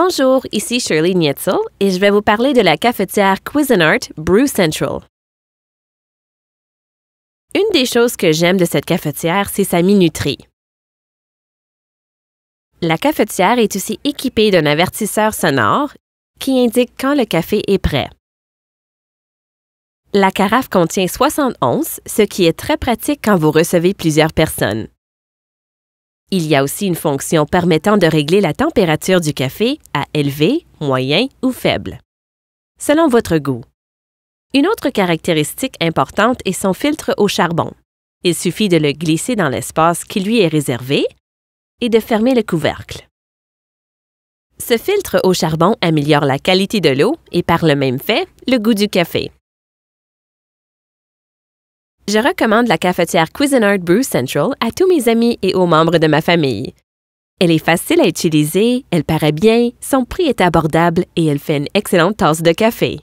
Bonjour, ici Shirley Nietzel et je vais vous parler de la cafetière Cuisinart Brew Central. Une des choses que j'aime de cette cafetière, c'est sa minuterie. La cafetière est aussi équipée d'un avertisseur sonore qui indique quand le café est prêt. La carafe contient 71, ce qui est très pratique quand vous recevez plusieurs personnes. Il y a aussi une fonction permettant de régler la température du café à élevé, moyen ou faible, selon votre goût. Une autre caractéristique importante est son filtre au charbon. Il suffit de le glisser dans l'espace qui lui est réservé et de fermer le couvercle. Ce filtre au charbon améliore la qualité de l'eau et par le même fait, le goût du café. Je recommande la cafetière Cuisinart Brew Central à tous mes amis et aux membres de ma famille. Elle est facile à utiliser, elle paraît bien, son prix est abordable et elle fait une excellente tasse de café.